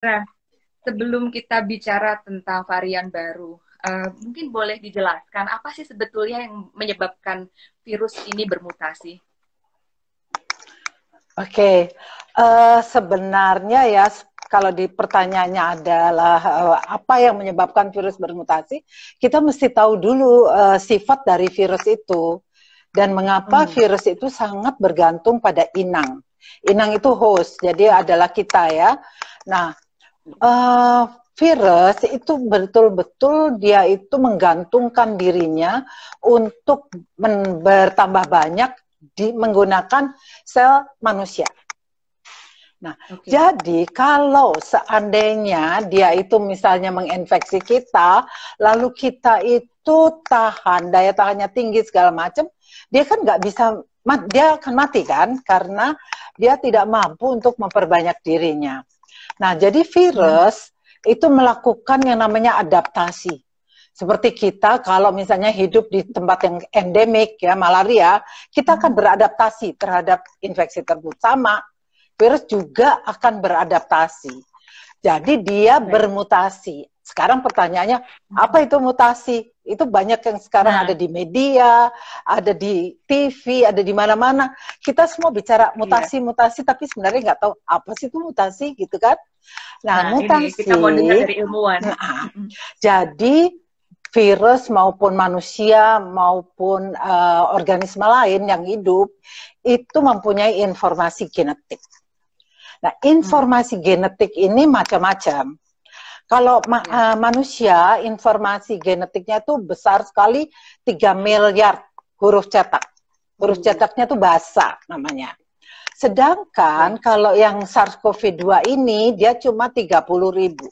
Nah, sebelum kita bicara tentang varian baru, uh, mungkin boleh dijelaskan apa sih sebetulnya yang menyebabkan virus ini bermutasi? Oke, okay. uh, eh, sebenarnya ya kalau di pertanyaannya adalah uh, apa yang menyebabkan virus bermutasi, kita mesti tahu dulu uh, sifat dari virus itu dan mengapa hmm. virus itu sangat bergantung pada inang. Inang itu host, jadi adalah kita ya. Nah, uh, virus itu betul-betul dia itu menggantungkan dirinya untuk bertambah banyak di menggunakan sel manusia. Nah, okay. jadi kalau seandainya dia itu misalnya menginfeksi kita, lalu kita itu tahan daya tahannya tinggi segala macam, dia kan nggak bisa dia akan mati kan karena dia tidak mampu untuk memperbanyak dirinya. Nah, jadi virus hmm. itu melakukan yang namanya adaptasi. Seperti kita kalau misalnya hidup di tempat yang endemik ya malaria, kita akan beradaptasi terhadap infeksi tersebut. Sama virus juga akan beradaptasi. Jadi dia bermutasi. Sekarang pertanyaannya, hmm. apa itu mutasi? Itu banyak yang sekarang nah. ada di media, ada di TV, ada di mana-mana. Kita semua bicara mutasi-mutasi, iya. tapi sebenarnya nggak tahu apa sih itu mutasi, gitu kan? Nah, nah mutasi. Ini kita mau dengar dari ilmuwan. Nah, hmm. jadi virus maupun manusia maupun uh, organisme lain yang hidup itu mempunyai informasi genetik. Nah, hmm. informasi hmm. genetik ini macam-macam. Kalau ma uh, manusia informasi genetiknya itu besar sekali 3 miliar huruf cetak. Huruf hmm. cetaknya itu bahasa namanya. Sedangkan hmm. kalau yang SARS-CoV-2 ini dia cuma 30 ribu.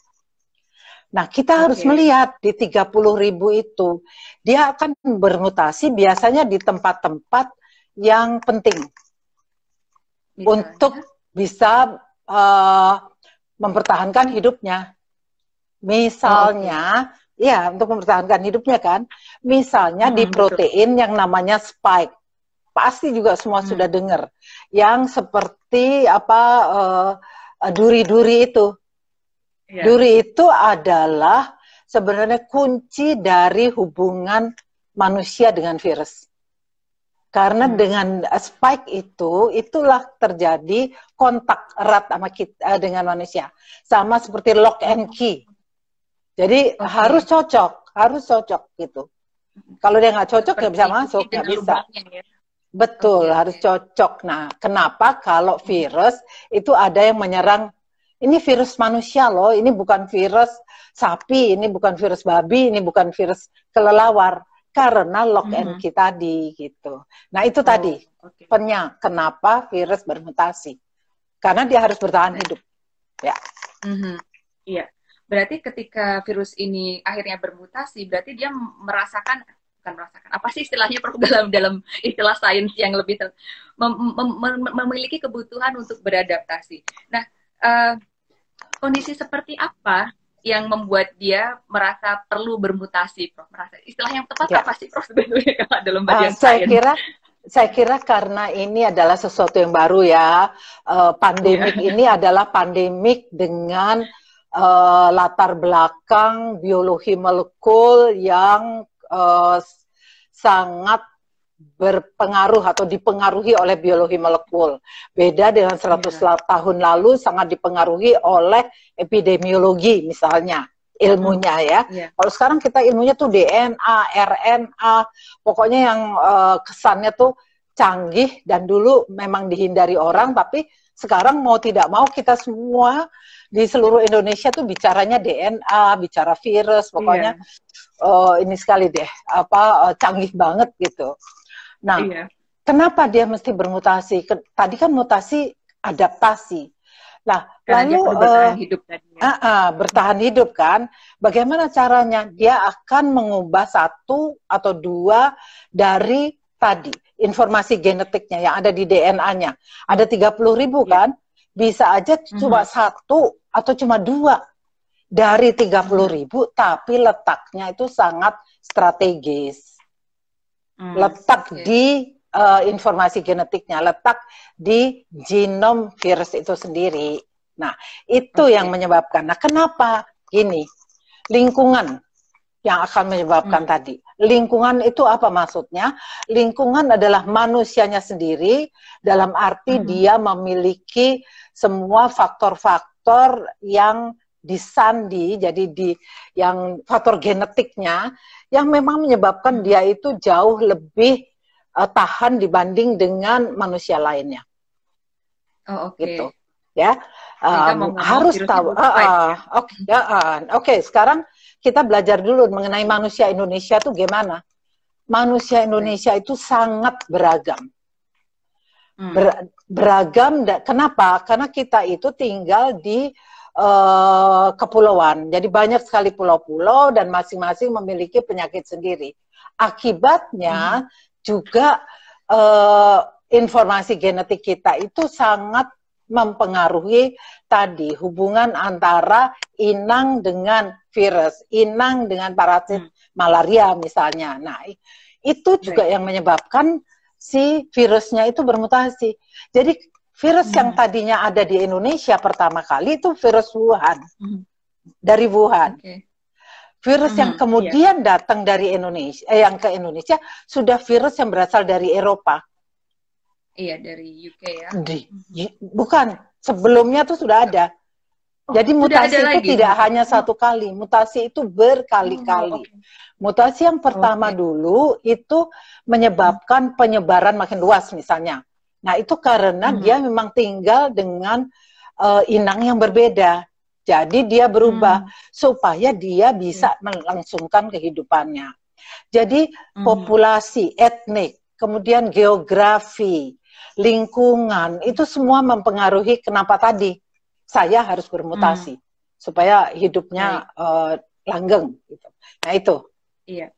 Nah, kita okay. harus melihat di 30 ribu itu, dia akan bermutasi biasanya di tempat-tempat yang penting Bisa, untuk bisa uh, mempertahankan hidupnya. Misalnya, oh, okay. ya untuk mempertahankan hidupnya kan. Misalnya hmm, di protein betul. yang namanya spike. Pasti juga semua hmm. sudah dengar. Yang seperti apa eh, duri-duri uh, itu. Yeah. Duri itu adalah sebenarnya kunci dari hubungan manusia dengan virus. Karena hmm. dengan eh, spike itu, itulah terjadi kontak erat sama kita, eh, dengan manusia. Sama seperti lock and key. Jadi okay. harus cocok, harus cocok gitu. Kalau dia nggak cocok ya nggak bisa masuk, nggak bisa. Betul, okay, harus cocok. Nah, kenapa kalau hmm. virus itu ada yang menyerang? Ini virus manusia loh, ini bukan virus sapi, ini bukan virus babi, ini bukan virus kelelawar karena lock and hmm. key tadi gitu. Nah itu oh, tadi okay. penya kenapa virus bermutasi karena dia harus bertahan hidup. Ya. Mm -hmm. Iya berarti ketika virus ini akhirnya bermutasi berarti dia merasakan bukan merasakan apa sih istilahnya dalam dalam istilah sains yang lebih tel mem, mem, mem, memiliki kebutuhan untuk beradaptasi nah uh, kondisi seperti apa yang membuat dia merasa perlu bermutasi prof merasa istilah yang tepat ya. apa sih prof sebenarnya kalau dalam ah, bagian uh, saya sains. kira saya kira karena ini adalah sesuatu yang baru ya, uh, pandemik yeah. ini adalah pandemik dengan uh, latar belakang biologi molekul yang uh, sangat berpengaruh atau dipengaruhi oleh biologi molekul. Beda dengan 100 ya. tahun lalu sangat dipengaruhi oleh epidemiologi misalnya ilmunya hmm. ya. ya. Kalau sekarang kita ilmunya tuh DNA, RNA, pokoknya yang uh, kesannya tuh canggih dan dulu memang dihindari orang tapi sekarang mau tidak mau kita semua di seluruh Indonesia tuh bicaranya DNA, bicara virus, iya. pokoknya yeah. uh, ini sekali deh apa uh, canggih banget gitu. Nah, yeah. kenapa dia mesti bermutasi? Tadi kan mutasi adaptasi. Nah, Karena lalu bertahan eh, hidup Uh, uh, bertahan hidup kan. Bagaimana caranya? Dia akan mengubah satu atau dua dari tadi informasi genetiknya yang ada di DNA-nya. Ada puluh ribu iya. kan? bisa aja mm-hmm. cuma satu atau cuma dua dari tiga puluh ribu tapi letaknya itu sangat strategis. Hmm, letak okay. di uh, informasi genetiknya, letak di genom virus itu sendiri. Nah, itu okay. yang menyebabkan. Nah, kenapa? Gini, lingkungan yang akan menyebabkan hmm. tadi. Lingkungan itu apa maksudnya? Lingkungan adalah manusianya sendiri dalam arti hmm. dia memiliki semua faktor-faktor yang disandi, jadi di yang faktor genetiknya yang memang menyebabkan hmm. dia itu jauh lebih uh, tahan dibanding dengan manusia lainnya. Oh, oke. Okay. Gitu. Ya. Um, harus tahu. Uh, uh, oke, okay, ya, uh, okay. sekarang kita belajar dulu mengenai manusia Indonesia itu gimana. Manusia Indonesia itu sangat beragam. Hmm. Ber, beragam, kenapa? Karena kita itu tinggal di uh, kepulauan. Jadi banyak sekali pulau-pulau dan masing-masing memiliki penyakit sendiri. Akibatnya hmm. juga uh, informasi genetik kita itu sangat mempengaruhi tadi hubungan antara inang dengan virus, inang dengan parasit hmm. malaria misalnya. Nah, itu juga yang menyebabkan si virusnya itu bermutasi. Jadi virus hmm. yang tadinya ada di Indonesia pertama kali itu virus Wuhan. Hmm. Dari Wuhan. Okay. Virus hmm, yang kemudian yeah. datang dari Indonesia eh, yang ke Indonesia sudah virus yang berasal dari Eropa. Iya dari UK ya. Di, mm-hmm. bukan sebelumnya tuh sudah ada. Oh, Jadi mutasi itu lagi. tidak hanya satu kali, mutasi itu berkali-kali. Oh, okay. Mutasi yang pertama okay. dulu itu menyebabkan mm-hmm. penyebaran makin luas misalnya. Nah itu karena hmm. dia memang tinggal dengan uh, inang yang berbeda. Jadi dia berubah hmm. supaya dia bisa hmm. melangsungkan kehidupannya. Jadi mm-hmm. populasi etnik, kemudian geografi, lingkungan, itu semua mempengaruhi kenapa tadi saya harus bermutasi hmm. supaya hidupnya uh, langgeng. Gitu. Nah itu. Iya.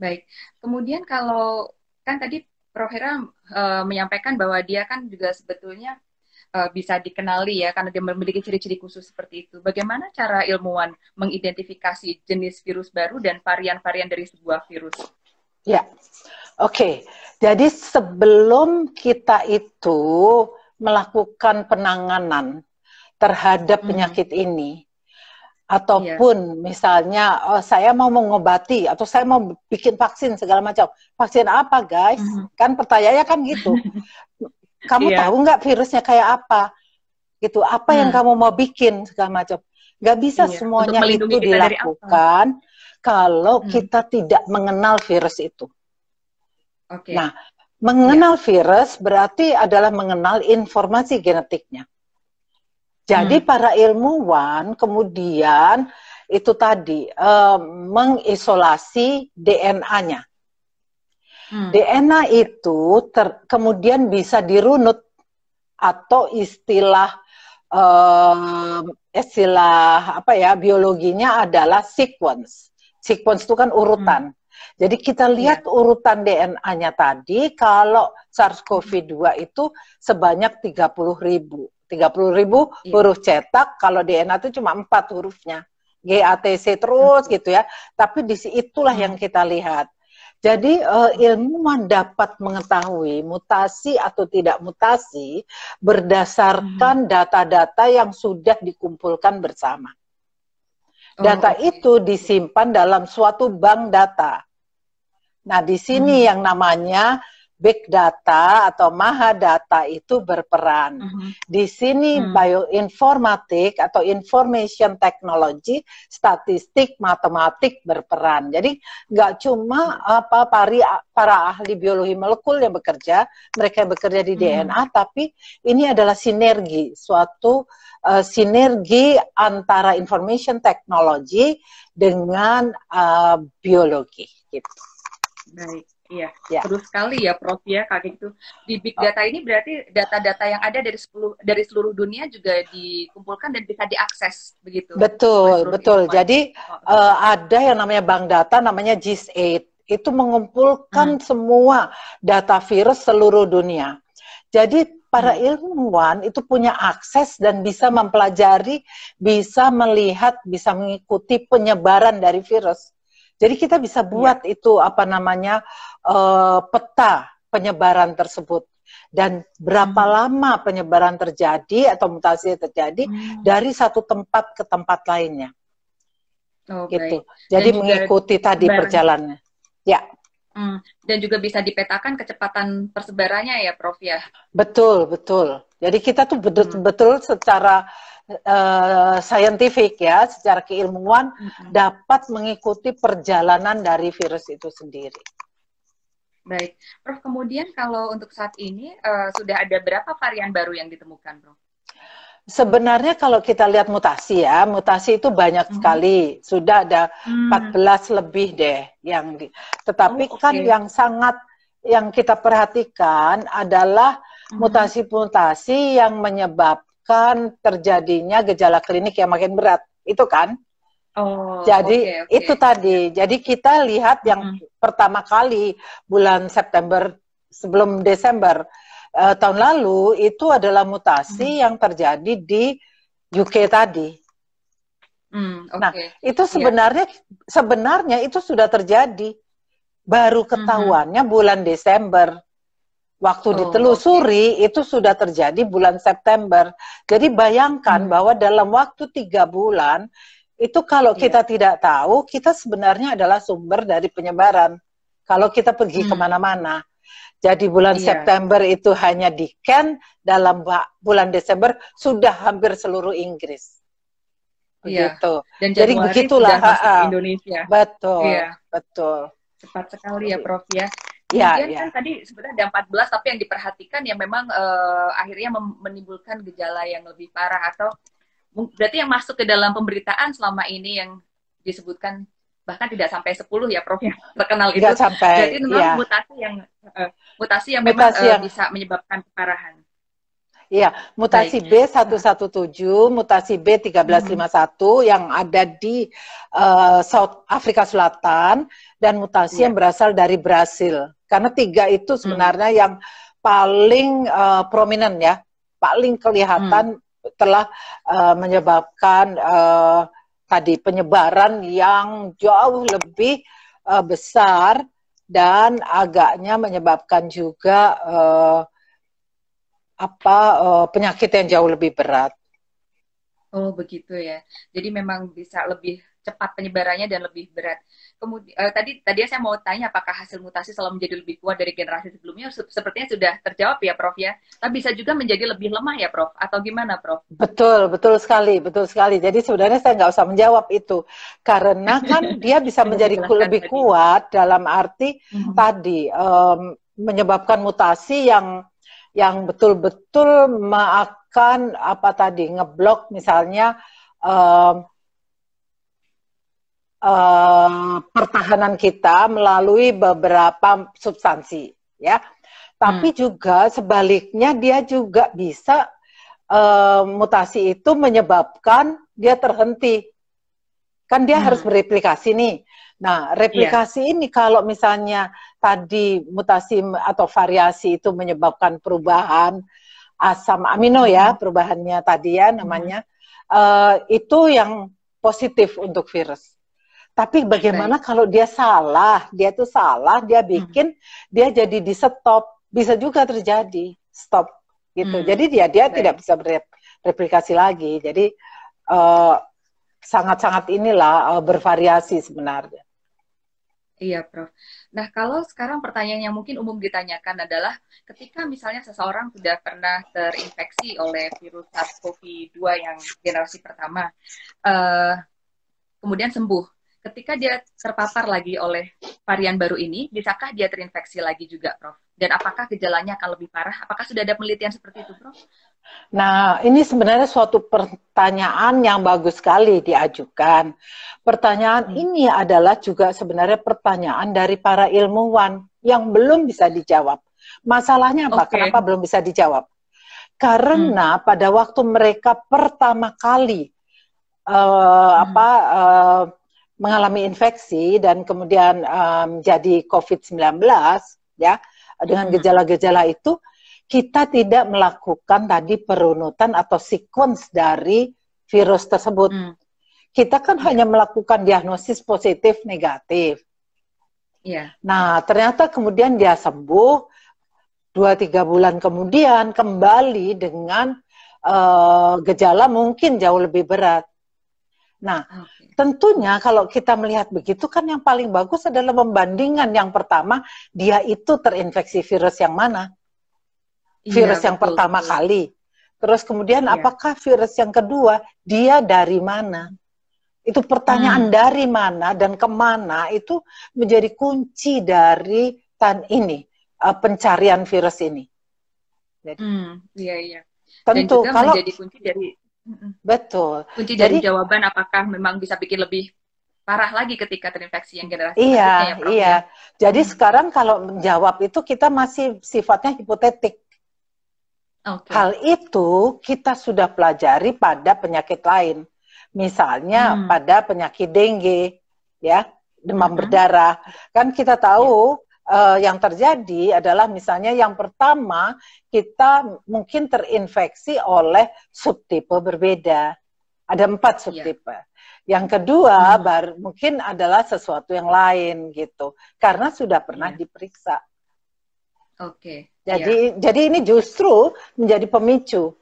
Baik. Kemudian kalau kan tadi Prof Hera uh, eh, menyampaikan bahwa dia kan juga sebetulnya uh, bisa dikenali ya karena dia memiliki ciri-ciri khusus seperti itu. Bagaimana cara ilmuwan mengidentifikasi jenis virus baru dan varian-varian dari sebuah virus? Ya, Oke, jadi sebelum kita itu melakukan penanganan terhadap hmm. penyakit ini, iya. ataupun yeah. misalnya oh, saya mau mengobati atau saya mau bikin vaksin segala macam vaksin apa guys mm-hmm. kan pertanyaannya kan gitu kamu yeah. tahu nggak virusnya kayak apa gitu apa mm. yang hmm. kamu mau bikin segala macam nggak bisa yeah. semuanya itu dilakukan kalau mm. kita tidak mengenal virus itu Okay. Nah, mengenal yeah. virus berarti adalah mengenal informasi genetiknya. Jadi hmm. para ilmuwan kemudian itu tadi uh, mengisolasi DNA-nya. Hmm. DNA itu ter, kemudian bisa dirunut atau istilah eh, istilah apa ya biologinya adalah sequence. Sequence itu kan urutan. Hmm. Jadi kita iya. lihat ya. urutan DNA-nya tadi, kalau SARS-CoV-2 itu sebanyak 30 ribu. 30 ribu ya. huruf cetak, kalau DNA itu cuma empat hurufnya. GATC terus hmm. gitu ya. Tapi di situlah yang hmm. kita lihat. Jadi uh, ilmuwan dapat mengetahui mutasi atau tidak mutasi berdasarkan hmm. data-data yang sudah dikumpulkan bersama. Data oh, itu disimpan dalam suatu bank data. Nah, di sini hmm. yang namanya big data atau maha data itu berperan. -hmm. Di sini hmm. bioinformatik atau information technology, statistik, matematik berperan. Jadi nggak cuma hmm. apa pari, para ahli biologi molekul yang bekerja, mereka yang bekerja di hmm. DNA, tapi ini adalah sinergi, suatu uh, sinergi antara information technology dengan uh, biologi gitu. Baik, iya. Ya. Terus sekali ya Prof ya kayak gitu. Di big oh. data ini berarti data-data yang ada dari seluruh dari seluruh dunia juga dikumpulkan dan bisa diakses begitu. Betul, betul. Informasi. Ya? Jadi oh. uh, ada yang namanya bank data namanya GIS8 itu mengumpulkan hmm. semua data virus seluruh dunia. Jadi para hmm. ilmuwan itu punya akses dan bisa mempelajari, bisa melihat, bisa mengikuti penyebaran dari virus. Jadi kita bisa iya. buat ya. itu apa namanya uh, peta penyebaran tersebut dan berapa hmm. lama penyebaran terjadi atau mutasi terjadi hmm. dari satu tempat ke tempat lainnya. Okay. Oh, gitu. Jadi dan mengikuti tadi perjalanannya. Ya. Hmm. Dan juga bisa dipetakan kecepatan persebarannya ya, Prof ya. Betul, betul. Jadi kita tuh betul-betul hmm. secara uh, scientific ya, secara keilmuan mm-hmm. dapat mengikuti perjalanan dari virus itu sendiri. Baik, Prof. Kemudian kalau untuk saat ini uh, sudah ada berapa varian baru yang ditemukan, Prof? Sebenarnya kalau kita lihat mutasi ya, mutasi itu banyak hmm sekali. Sudah ada mm. 14 lebih deh yang di. Tetapi oh, okay. kan yang sangat yang kita perhatikan adalah mm-hmm. mutasi-mutasi yang menyebabkan menyebabkan terjadinya gejala klinik yang makin berat, itu kan? Oh, jadi okay, okay. itu tadi. Jadi kita lihat yang hmm. pertama kali bulan September sebelum Desember uh, tahun lalu itu adalah mutasi hmm. yang terjadi di UK tadi. Hmm, okay. Nah, itu iya. sebenarnya yeah. sebenarnya itu sudah terjadi. Baru ketahuannya hmm. bulan Desember. Waktu oh, ditelusuri okay. itu sudah terjadi bulan September. Jadi bayangkan hmm. bahwa dalam waktu tiga bulan itu kalau yeah. kita tidak tahu kita sebenarnya adalah sumber dari penyebaran. Kalau kita pergi hmm. kemana-mana. Jadi bulan yeah. September itu hanya di Ken, dalam bulan Desember sudah hampir seluruh Inggris. Iya. Begitu. Yeah. Dan Jadi begitulah Indonesia. Betul, yeah. betul. Cepat sekali ya Prof ya. Ya, Kemudian Kemudian ya. yeah. kan tadi sebenarnya ada 14 tapi yang diperhatikan ya memang uh, akhirnya menimbulkan gejala yang lebih parah atau berarti yang masuk ke dalam pemberitaan selama ini yang disebutkan bahkan tidak sampai 10 ya Prof ya terkenal itu. Sampai, Jadi memang yeah. mutasi yang uh, mutasi yang mutasi memang eh, yang... Uh, bisa menyebabkan keparahan. Iya, mutasi Baik. B117, mutasi B1351 hmm. yang ada di uh, South Afrika Selatan dan mutasi ya. yang berasal dari Brasil. Karena tiga itu hmm. sebenarnya hmm. yang paling uh, prominent ya, paling kelihatan hmm. telah uh, menyebabkan uh, tadi penyebaran yang jauh lebih uh, besar dan agaknya menyebabkan juga uh, apa uh, penyakit yang jauh lebih berat. Oh begitu ya. Jadi memang bisa lebih cepat penyebarannya dan lebih berat kemudian uh, eh, tadi tadi saya mau tanya apakah hasil mutasi selalu menjadi lebih kuat dari generasi sebelumnya sepertinya sudah terjawab ya Prof ya tapi bisa juga menjadi lebih lemah ya Prof atau gimana Prof betul betul sekali betul sekali jadi sebenarnya saya nggak usah menjawab itu karena kan dia bisa menjadi lebih kuat dalam arti hmm. tadi um, menyebabkan mutasi yang yang betul-betul akan apa tadi ngeblok misalnya um, uh, pertahanan kita melalui beberapa substansi ya. Tapi hmm. juga sebaliknya dia juga bisa uh, mutasi itu menyebabkan dia terhenti. Kan dia hmm. harus bereplikasi nih. Nah, replikasi yeah. ini kalau misalnya tadi mutasi atau variasi itu menyebabkan perubahan asam amino ya, hmm. perubahannya tadi ya namanya, hmm. uh, itu yang positif untuk virus. Tapi bagaimana right. kalau dia salah, dia tuh salah, dia hmm. bikin hmm. dia jadi di stop, bisa juga terjadi stop gitu. Hmm. Jadi dia dia right. tidak bisa bereplikasi lagi. Jadi sangat eh, sangat-sangat inilah uh, bervariasi sebenarnya. Iya, Prof. Nah, kalau sekarang pertanyaan yang mungkin umum ditanyakan adalah ketika misalnya seseorang sudah pernah terinfeksi oleh virus SARS-CoV-2 yang generasi pertama, uh, kemudian sembuh ketika dia terpapar lagi oleh varian baru ini, bisakah dia terinfeksi lagi juga, Prof? Dan apakah gejalanya akan lebih parah? Apakah sudah ada penelitian seperti itu, Prof? Nah, ini sebenarnya suatu pertanyaan yang bagus sekali diajukan. Pertanyaan hmm. ini adalah juga sebenarnya pertanyaan dari para ilmuwan yang belum bisa dijawab. Masalahnya apa? Okay. Kenapa belum bisa dijawab? Karena hmm. pada waktu mereka pertama kali uh, hmm. apa uh, mengalami infeksi dan kemudian um, jadi COVID-19 ya dengan gejala-gejala itu kita tidak melakukan tadi perunutan atau sequence dari virus tersebut. Hmm. Kita kan iya. hanya melakukan diagnosis positif negatif. Yeah. Nah, ternyata kemudian dia sembuh dua tiga bulan kemudian kembali dengan uh, gejala mungkin jauh lebih berat. Nah, tentunya kalau kita melihat begitu kan yang paling bagus adalah membandingkan yang pertama dia itu terinfeksi virus yang mana? Iya, virus iya, yang pertama betul. kali. Terus kemudian iya. apakah virus yang kedua dia dari mana? Itu pertanyaan hmm. dari mana dan kemana itu menjadi kunci dari tan ini eh, pencarian virus ini. Jadi, hmm, iya iya. Tentu dan juga kalau menjadi kunci dari Betul. Kunci dari Jadi, jawaban apakah memang bisa bikin lebih parah lagi ketika terinfeksi yang generasi iya, ya, Prof. Iya, ya? Jadi hmm. sekarang kalau menjawab itu kita masih sifatnya hipotetik. Okay. Hal itu kita sudah pelajari pada penyakit lain. Misalnya hmm. pada penyakit dengue, ya, demam hmm. berdarah. Kan kita tahu iya uh, yang terjadi adalah misalnya yang pertama kita mungkin terinfeksi oleh subtipe berbeda. Ada empat iya. subtipe. Yeah. Yang kedua hmm. bar, mungkin adalah sesuatu yang lain gitu karena sudah pernah yeah. diperiksa. Oke. Okay. Jadi yeah. jadi ini justru menjadi pemicu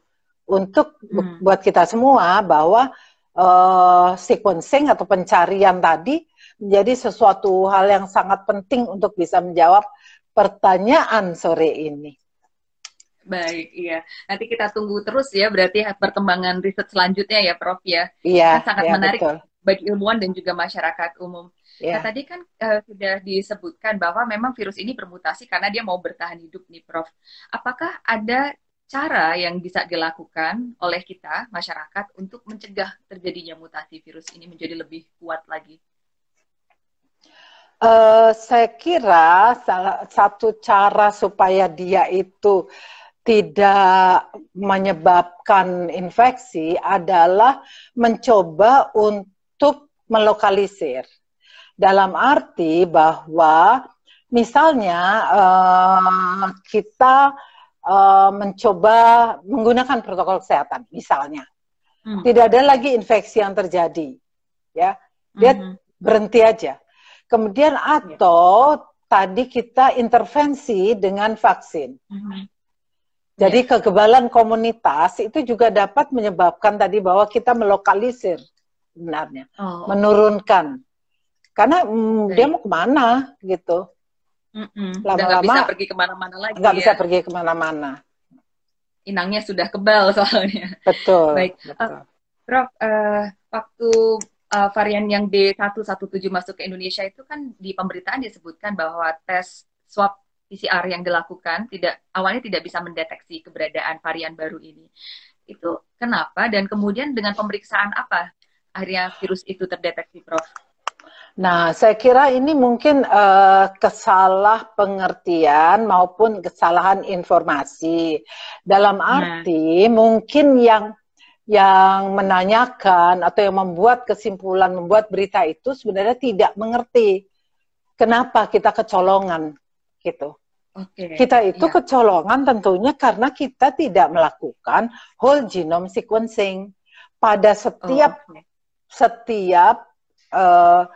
untuk hmm. buat kita semua bahwa uh, sequencing atau pencarian tadi jadi sesuatu hal yang sangat penting untuk bisa menjawab pertanyaan sore ini. Baik, iya. Nanti kita tunggu terus ya, berarti perkembangan riset selanjutnya ya, Prof ya. Iya. Nah, sangat iya, menarik betul. bagi ilmuwan dan juga masyarakat umum. Yeah. Nah tadi kan uh, sudah disebutkan bahwa memang virus ini bermutasi karena dia mau bertahan hidup nih, Prof. Apakah ada cara yang bisa dilakukan oleh kita masyarakat untuk mencegah terjadinya mutasi virus ini menjadi lebih kuat lagi? Uh, saya kira salah satu cara supaya dia itu tidak menyebabkan infeksi adalah mencoba untuk melokalisir. Dalam arti bahwa misalnya uh, kita uh, mencoba menggunakan protokol kesehatan misalnya. Hmm. Tidak ada lagi infeksi yang terjadi. Ya. Dia hmm. berhenti aja Kemudian iya. atau tadi kita intervensi dengan vaksin. Mm-hmm. Jadi iya. kekebalan komunitas itu juga dapat menyebabkan tadi bahwa kita melokalisir sebenarnya, oh. menurunkan. Karena mm, dia mau kemana gitu. Lama-lama nggak bisa pergi kemana-mana lagi. Nggak ya. bisa pergi kemana-mana. Inangnya sudah kebal soalnya. Betul. Baik, betul. Uh, Prof, uh, waktu uh, varian yang B117 masuk ke Indonesia itu kan di pemberitaan disebutkan bahwa tes swab PCR yang dilakukan tidak awalnya tidak bisa mendeteksi keberadaan varian baru ini. Itu kenapa dan kemudian dengan pemeriksaan apa akhirnya virus itu terdeteksi, Prof? Nah, saya kira ini mungkin uh, kesalah pengertian maupun kesalahan informasi. Dalam iya. arti nah. mungkin yang yang menanyakan atau yang membuat kesimpulan, membuat berita itu sebenarnya tidak mengerti kenapa kita kecolongan gitu. Okay. Kita itu yeah. kecolongan tentunya karena kita tidak melakukan whole genome sequencing pada setiap oh, okay. setiap uh,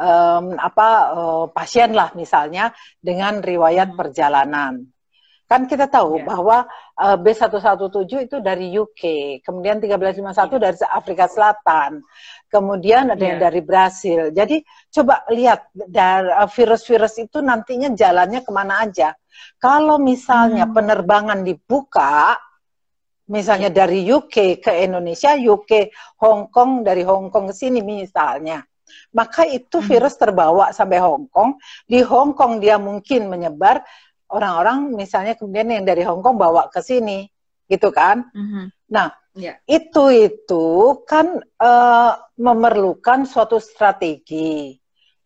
um, apa uh, pasien lah misalnya dengan riwayat hmm. perjalanan Kan kita tahu yeah. bahwa eh, uh, B117 itu dari UK, kemudian 1351 yeah. dari Afrika Selatan, kemudian ada yeah. yang iya. dari Brasil. Jadi coba lihat eh, virus-virus itu nantinya jalannya kemana aja. Kalau misalnya hmm. penerbangan dibuka, misalnya yeah. dari UK ke Indonesia, UK Hong Kong dari Hong Kong ke sini misalnya maka itu hmm. virus terbawa sampai Hong Kong. Di Hong Kong dia mungkin menyebar, orang-orang misalnya kemudian yang dari Hong Kong bawa ke sini gitu kan. Mm-hmm. Nah, yeah. itu itu kan uh, memerlukan suatu strategi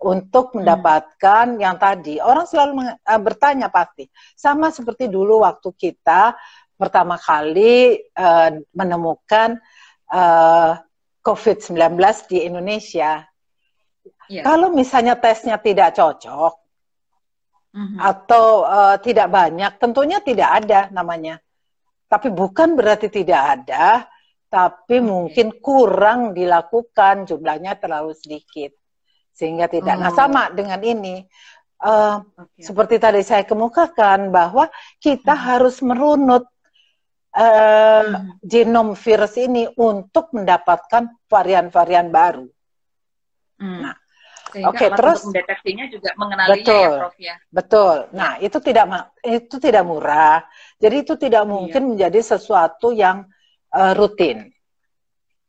untuk mm-hmm. mendapatkan mm. yang tadi. Orang selalu uh, bertanya pasti. Sama seperti dulu waktu kita pertama kali uh, menemukan uh, COVID-19 di Indonesia. Yeah. Kalau misalnya tesnya tidak cocok, hmm atau uh, tidak banyak, tentunya tidak ada namanya. Tapi bukan berarti tidak ada, tapi okay. mungkin kurang dilakukan, jumlahnya terlalu sedikit sehingga tidak. Nah, oh. Nah sama dengan ini. Uh, eh, okay. Seperti tadi saya kemukakan bahwa kita hmm. harus merunut uh, hmm. genom virus ini untuk mendapatkan varian-varian baru. Hmm. Nah, Oke, okay, terus untuk mendeteksinya juga mengenalinya betul, ya, Prof ya. Betul. Nah, itu tidak itu tidak murah. Jadi itu tidak iya. mungkin iya. menjadi sesuatu yang uh, rutin.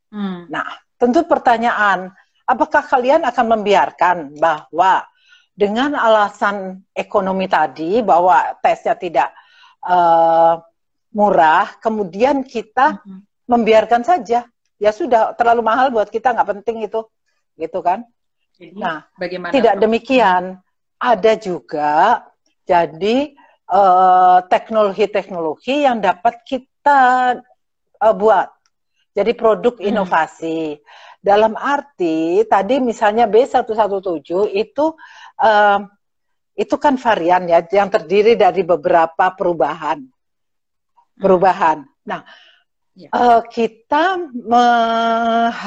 Hmm. Nah, tentu pertanyaan, apakah kalian akan membiarkan bahwa dengan alasan ekonomi tadi bahwa tesnya tidak uh, murah, kemudian kita hmm membiarkan saja, ya sudah terlalu mahal buat kita nggak penting itu, gitu kan? Jadi, nah, bagaimana? Tidak demikian. Ada juga jadi eh, teknologi-teknologi uh, yang dapat kita uh, buat. Jadi produk hmm. inovasi. Hmm. Dalam arti tadi misalnya B117 itu uh, itu kan varian ya yang terdiri dari beberapa perubahan. Hmm. Perubahan. Nah, ya. kita me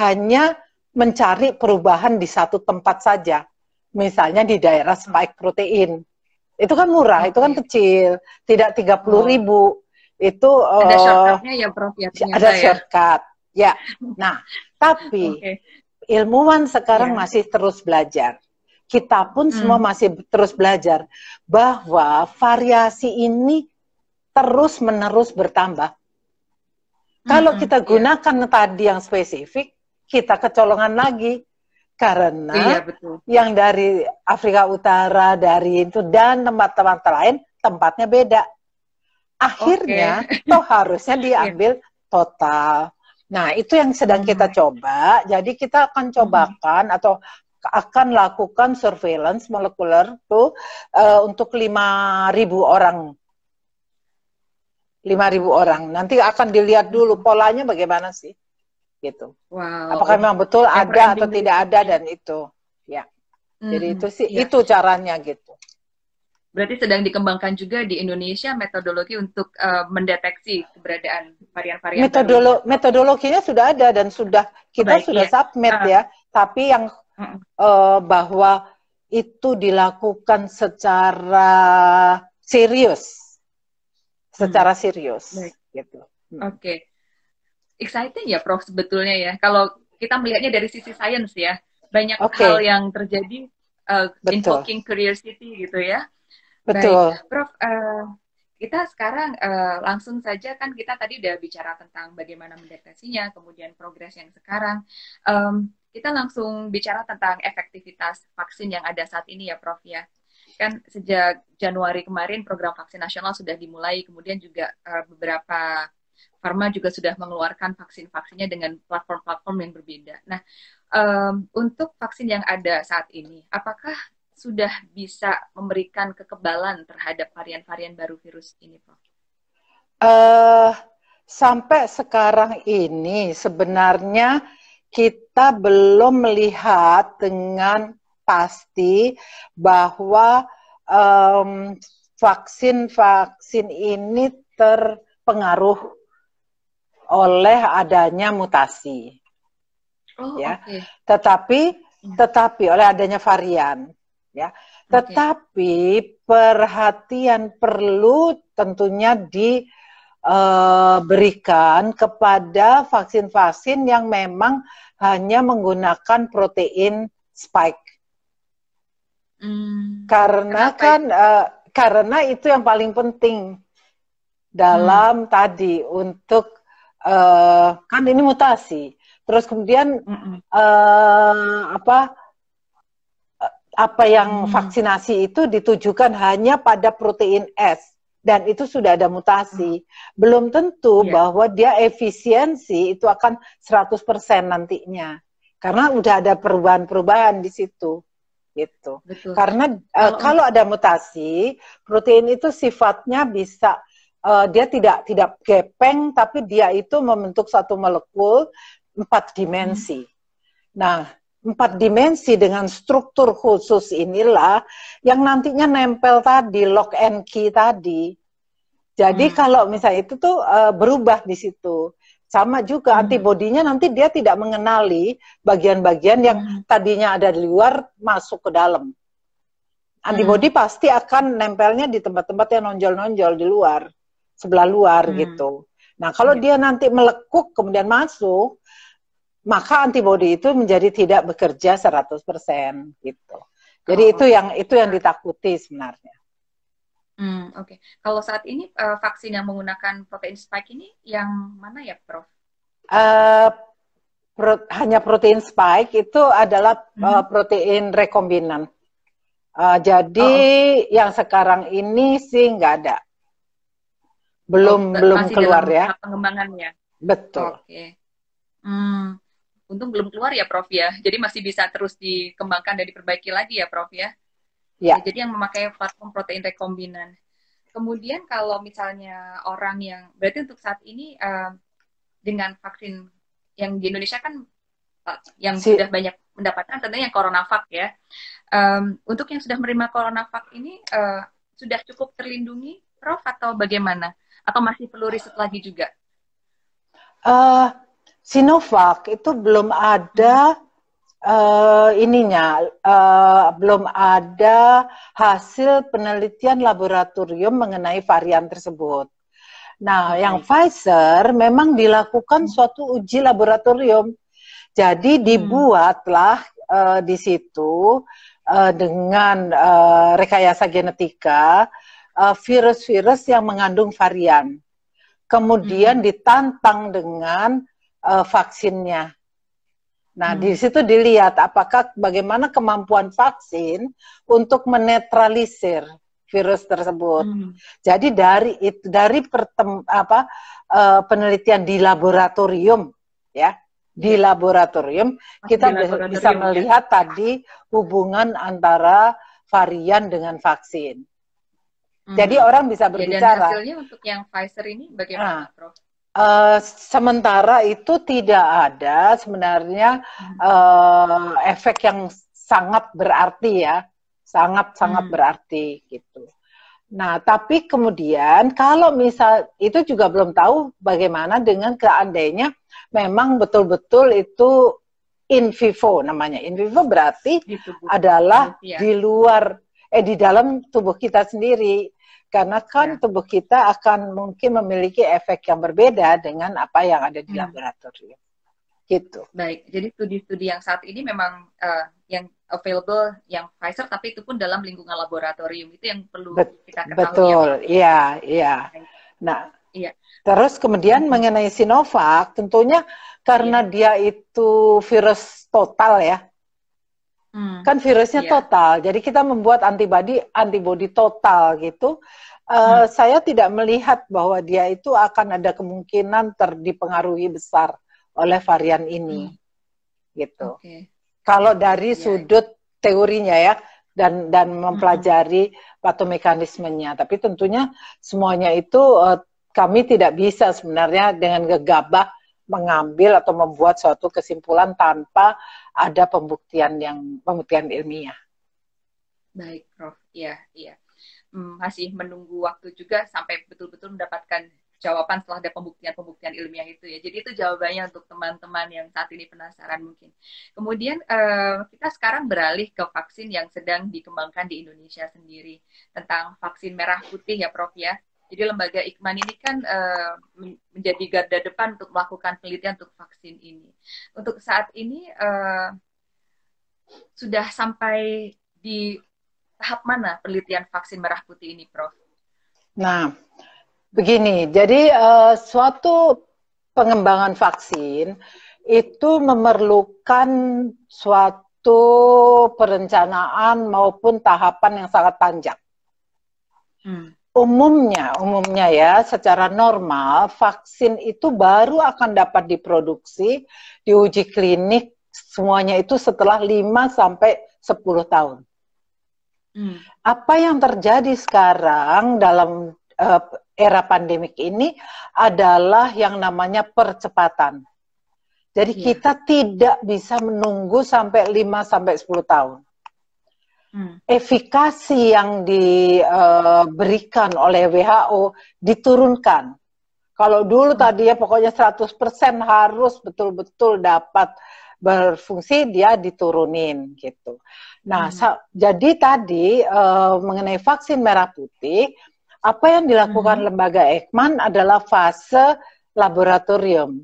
hanya mencari perubahan di satu tempat saja. Misalnya di daerah hmm. spike protein. Itu kan murah, okay. itu kan kecil, tidak 30 oh. ribu. Itu ada uh, shortcutnya ya Prof ya. ya ada ya. shortcut. Ya. Nah, tapi okay. ilmuwan sekarang yeah. masih terus belajar. Kita pun hmm. semua masih terus belajar bahwa variasi ini terus-menerus bertambah. Kalau hmm, kita iya. gunakan yeah. tadi yang spesifik, kita kecolongan lagi karena iya, betul. yang dari Afrika Utara dari itu dan tempat-tempat lain tempatnya beda akhirnya okay. toh harusnya iya. diambil total nah itu yang sedang kita hmm. coba jadi kita akan cobakan atau akan lakukan surveillance molekuler tuh uh, untuk 5.000 orang 5.000 orang nanti akan dilihat dulu hmm. polanya bagaimana sih gitu. Wow. Apakah memang betul ada atau tidak ada gitu ya? dan itu, ya. Hmm, Jadi itu sih ya. itu caranya gitu. Berarti sedang dikembangkan juga di Indonesia metodologi untuk uh, mendeteksi keberadaan varian-varian. Metodolo baru. metodologinya sudah ada dan sudah kita Baik, sudah ya. submit uh. ya, tapi yang uh, uh bahwa itu dilakukan secara serius, secara hmm. serius, Baik. gitu. Hmm. Oke. Okay exciting ya Prof sebetulnya ya. Kalau kita melihatnya dari sisi sains ya. Banyak okay. hal yang terjadi uh, in Talking Career City gitu ya. Betul. Baik, Prof, uh, kita sekarang uh, langsung saja kan kita tadi udah bicara tentang bagaimana mendeteksinya, kemudian progres yang sekarang. Um, kita langsung bicara tentang efektivitas vaksin yang ada saat ini ya Prof ya. Kan sejak Januari kemarin program vaksin nasional sudah dimulai, kemudian juga uh, beberapa Pharma juga sudah mengeluarkan vaksin-vaksinnya dengan platform-platform yang berbeda. Nah, um, untuk vaksin yang ada saat ini, apakah sudah bisa memberikan kekebalan terhadap varian-varian baru virus ini, Prof? Uh, sampai sekarang ini sebenarnya kita belum melihat dengan pasti bahwa vaksin vaksin-vaksin ini terpengaruh oleh adanya mutasi. Oh, ya. Okay. Tetapi hmm. tetapi oleh adanya varian, ya. Tetapi perhatian perlu tentunya diberikan eh, kepada vaksin-vaksin yang memang hanya menggunakan protein spike. Hmm, karena Kenapa? kan uh, karena itu yang paling penting dalam hmm. tadi untuk uh, kan ini mutasi. Terus kemudian uh, apa eh, apa yang vaksinasi itu ditujukan hanya pada protein S dan itu sudah ada mutasi. Belum tentu yeah. bahwa dia efisiensi itu akan 100% nantinya. Karena udah ada perubahan-perubahan di situ gitu. Betul. Karena uh, kalau ada mutasi, protein itu sifatnya bisa uh, dia tidak tidak gepeng tapi dia itu membentuk satu molekul empat dimensi. Hmm. Nah, empat dimensi dengan struktur khusus inilah yang nantinya nempel tadi lock and key tadi. Jadi hmm. kalau misalnya itu tuh uh, berubah di situ. Sama juga hmm. antibodinya nanti dia tidak mengenali bagian-bagian yang hmm. tadinya ada di luar masuk ke dalam. Antibodi hmm. pasti akan nempelnya di tempat-tempat yang nonjol-nonjol di luar sebelah luar hmm. gitu. Nah, kalau yeah. dia nanti melekuk kemudian masuk, maka antibodi itu menjadi tidak bekerja 100% gitu. Jadi oh. itu yang itu yang ditakuti sebenarnya. Hmm, oke. Okay. Kalau saat ini uh, vaksin yang menggunakan protein spike ini yang mana ya, Prof? Uh, eh, pro hanya protein spike itu adalah -hmm. uh, protein rekombinan. Uh, jadi oh, oh. yang sekarang ini sih nggak ada belum oh, belum masih keluar dalam ya pengembangannya betul oke okay. hmm. untung belum keluar ya prof ya jadi masih bisa terus dikembangkan dan diperbaiki lagi ya prof ya ya, nah, jadi yang memakai platform protein rekombinan kemudian kalau misalnya orang yang berarti untuk saat ini uh, dengan vaksin yang di Indonesia kan uh, yang si. sudah banyak mendapatkan tentunya yang coronavac ya um, untuk yang sudah menerima coronavac ini uh, sudah cukup terlindungi Prof atau bagaimana? atau masih perlu riset lagi juga? Uh, Sinovac itu belum ada uh, ininya, uh, belum ada hasil penelitian laboratorium mengenai varian tersebut. Nah, okay. yang Pfizer memang dilakukan hmm. suatu uji laboratorium. Jadi hmm. dibuatlah uh, di situ uh, dengan uh, rekayasa genetika Uh, virus-virus yang mengandung varian. Kemudian hmm. ditantang dengan uh, vaksinnya. Nah, hmm. di situ dilihat apakah bagaimana kemampuan vaksin untuk menetralisir virus tersebut. Hmm. Jadi dari itu dari pertem, apa uh, penelitian di laboratorium ya, di ya. laboratorium kita di laboratorium, bisa ya. melihat ya. tadi hubungan antara varian dengan vaksin. Jadi mm-hmm. orang bisa berbicara. Ya, dan hasilnya untuk yang Pfizer ini bagaimana, nah, Prof? Uh, sementara itu tidak ada sebenarnya uh, efek yang sangat berarti ya, sangat sangat hmm. berarti gitu. Nah, tapi kemudian kalau misal itu juga belum tahu bagaimana dengan keandainya memang betul-betul itu in vivo namanya. In vivo berarti gitu, adalah ya. di luar eh di dalam tubuh kita sendiri karena kan ya. tubuh kita akan mungkin memiliki efek yang berbeda dengan apa yang ada di hmm. laboratorium. Gitu. Baik, jadi studi-studi yang saat ini memang uh, yang available yang Pfizer tapi itu pun dalam lingkungan laboratorium itu yang perlu Bet kita ketahui. Ya, betul, iya, iya. Nah, iya. Terus kemudian hmm. mengenai Sinovac, tentunya karena iya. dia itu virus total ya, Hmm. Kan virusnya yeah. total. Jadi kita membuat antibody antibody total gitu. Uh, hmm. Saya tidak melihat bahwa dia itu akan ada kemungkinan terdipengaruhi besar oleh varian ini, hmm. gitu. Okay. Kalau dari yeah. Iya. sudut teorinya ya dan dan hmm. mempelajari hmm. patomekanismenya, tapi tentunya semuanya itu uh, kami tidak bisa sebenarnya dengan gegabah mengambil atau membuat suatu kesimpulan tanpa ada pembuktian yang pembuktian ilmiah. Baik, Prof. Iya, iya. Hmm, masih menunggu waktu juga sampai betul-betul mendapatkan jawaban setelah ada pembuktian-pembuktian ilmiah itu ya. Jadi itu jawabannya untuk teman-teman yang saat ini penasaran mungkin. Kemudian eh, kita sekarang beralih ke vaksin yang sedang dikembangkan di Indonesia sendiri tentang vaksin merah putih ya, Prof ya. Jadi lembaga Ikman ini kan uh, menjadi garda depan untuk melakukan penelitian untuk vaksin ini. Untuk saat ini uh, sudah sampai di tahap mana penelitian vaksin merah putih ini, Prof? Nah, begini, jadi uh, suatu pengembangan vaksin itu memerlukan suatu perencanaan maupun tahapan yang sangat panjang. Hmm umumnya, umumnya ya, secara normal vaksin itu baru akan dapat diproduksi, di uji klinik semuanya itu setelah 5 sampai 10 tahun. Hmm. Apa yang terjadi sekarang dalam uh, era pandemik ini adalah yang namanya percepatan. Jadi yeah. kita tidak bisa menunggu sampai 5 sampai 10 tahun. Hmm. efikasi yang diberikan eh, uh, oleh WHO diturunkan. Kalau dulu hmm. tadi ya pokoknya 100% harus betul-betul dapat berfungsi dia diturunin gitu. Nah, hmm. jadi tadi uh, mengenai vaksin merah putih apa yang dilakukan hmm. lembaga Ekman adalah fase laboratorium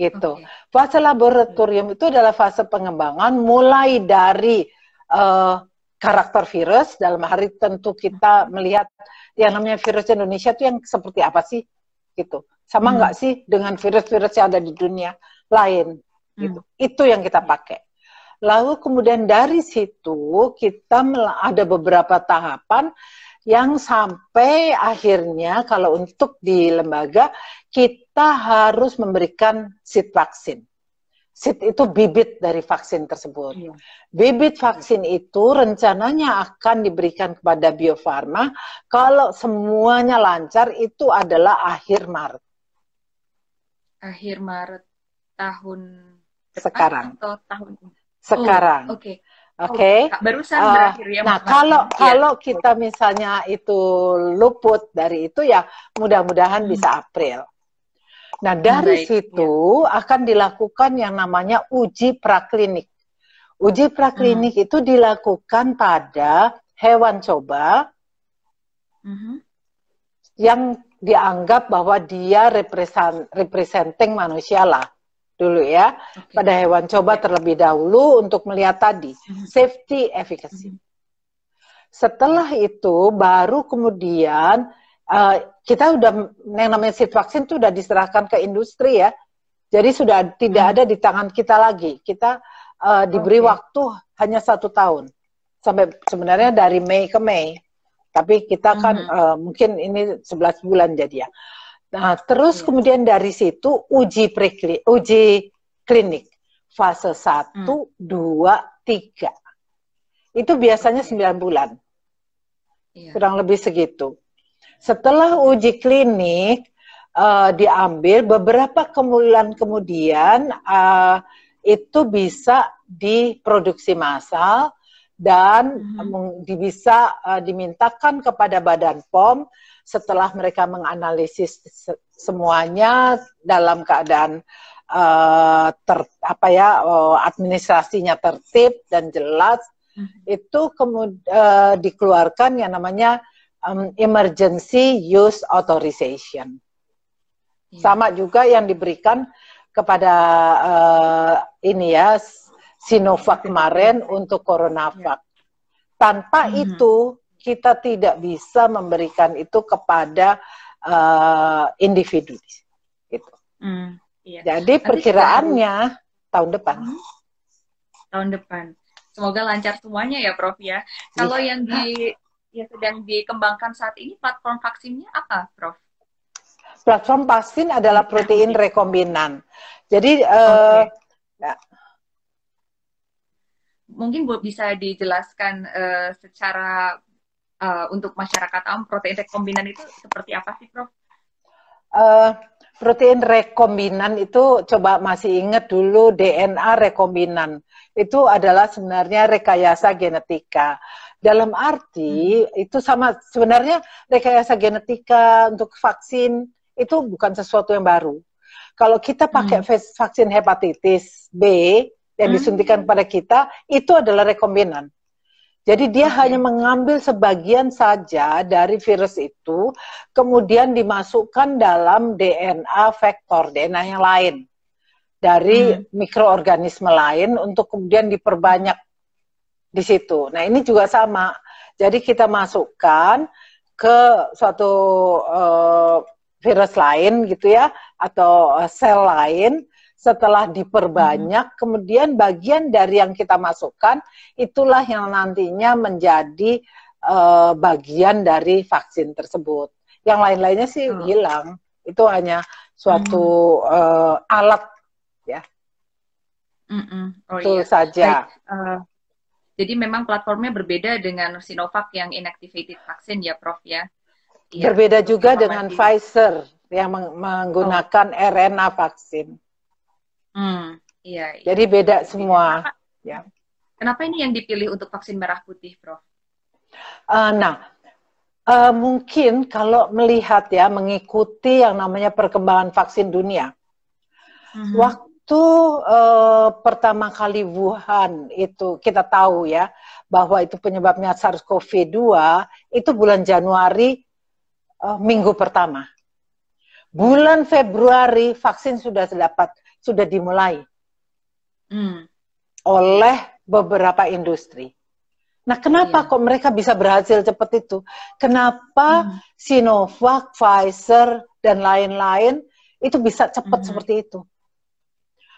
gitu. Okay. Fase laboratorium itu adalah fase pengembangan mulai dari uh, karakter virus dalam hari tentu kita melihat yang namanya virus Indonesia itu yang seperti apa sih gitu sama hmm. nggak hmm. sih dengan virus-virus yang ada di dunia lain hmm. gitu itu yang kita pakai lalu kemudian dari situ kita ada beberapa tahapan yang sampai akhirnya kalau untuk di lembaga kita harus memberikan sitvaksin vaksin SID itu bibit dari vaksin tersebut. Ya. Bibit vaksin itu rencananya akan diberikan kepada Bio Farma kalau semuanya lancar itu adalah akhir Maret. Akhir Maret tahun sekarang atau tahun sekarang. Oh, oke. Oh, Oke. Okay. Okay. Oh, uh, ya. Nah, kalau ya. kalau kita misalnya itu luput dari itu ya mudah-mudahan hmm. bisa April. Nah, dari Baik, situ ya. akan dilakukan yang namanya uji praklinik. Uji praklinik uh-huh. itu dilakukan pada hewan coba uh-huh. yang dianggap bahwa dia represent, representing manusia lah dulu ya. Okay. Pada hewan coba ya. terlebih dahulu untuk melihat tadi uh-huh. safety efficacy. Uh-huh. Setelah itu baru kemudian Eh, kita udah yang namanya seed vaksin itu udah diserahkan ke industri ya. Jadi sudah tidak hmm. ada di tangan kita lagi. Kita uh, diberi okay. waktu hanya satu tahun sampai sebenarnya dari Mei ke Mei. Tapi kita kan uh, mungkin ini 11 bulan jadi ya. Nah, terus hmm. kemudian dari situ uji preklinik, uji klinik fase 1, hmm. 2, 3. Itu biasanya 9 bulan. Iya. Kurang lebih segitu. Setelah uji klinik uh, diambil beberapa kemulan kemudian uh, itu bisa diproduksi massal dan hmm. bisa uh, dimintakan kepada Badan POM setelah mereka menganalisis semuanya dalam keadaan uh, ter, apa ya uh, administrasinya tertib dan jelas hmm. itu kemudian uh, dikeluarkan yang namanya um, emergency use authorization. Ya. Sama juga yang diberikan kepada uh, ini ya Sinovac kemarin untuk CoronaVac. Ya. Tanpa hmm. itu kita tidak bisa memberikan itu kepada uh, individu. Gitu. Hmm. Iya. Jadi Tapi perkiraannya sekarang... tahun depan. Hmm? Tahun depan. Semoga lancar semuanya ya, Prof ya. Kalau iya. yang di Ya sedang dikembangkan saat ini platform vaksinnya apa, Prof? Platform vaksin adalah protein rekombinan. Jadi eh, okay. Ya. uh, mungkin bisa dijelaskan uh, secara uh, untuk masyarakat awam protein rekombinan itu seperti apa sih, Prof? Uh, protein rekombinan itu coba masih ingat dulu DNA rekombinan. Itu adalah sebenarnya rekayasa genetika. Dalam arti hmm. itu sama sebenarnya rekayasa genetika untuk vaksin itu bukan sesuatu yang baru. Kalau kita pakai hmm. vaksin hepatitis B yang hmm. disuntikan pada kita itu adalah rekombinan. Jadi dia okay. Hmm. hanya mengambil sebagian saja dari virus itu, kemudian dimasukkan dalam DNA vektor DNA yang lain dari hmm. mikroorganisme lain untuk kemudian diperbanyak di situ. Nah, ini juga sama. Jadi kita masukkan ke suatu uh, virus lain gitu ya atau eh, sel lain setelah diperbanyak hmm. kemudian bagian dari yang kita masukkan itulah yang nantinya menjadi uh, bagian dari vaksin tersebut. Yang lain-lainnya sih hmm. hilang. Itu hanya suatu hmm. uh, alat ya. Mm Oh, Itu iya. saja. Baik, uh, jadi memang platformnya berbeda dengan Sinovac yang inactivated vaksin ya Prof ya. ya berbeda juga dengan mandiri. Pfizer yang menggunakan oh. RNA vaksin. Hmm, iya, iya. Jadi beda semua. Kenapa, ya. Kenapa ini yang dipilih untuk vaksin merah putih, Prof? Uh, nah, uh, mungkin kalau melihat ya mengikuti yang namanya perkembangan vaksin dunia, mm-hmm. waktu itu eh, pertama kali Wuhan itu kita tahu ya bahwa itu penyebabnya SARS-CoV-2 itu bulan Januari eh, minggu pertama. Bulan Februari vaksin sudah dapat sudah dimulai hmm. oleh beberapa industri. Nah, kenapa iya. kok mereka bisa berhasil cepat itu? Kenapa hmm. Sinovac, Pfizer, dan lain-lain itu bisa cepat -hmm. seperti itu?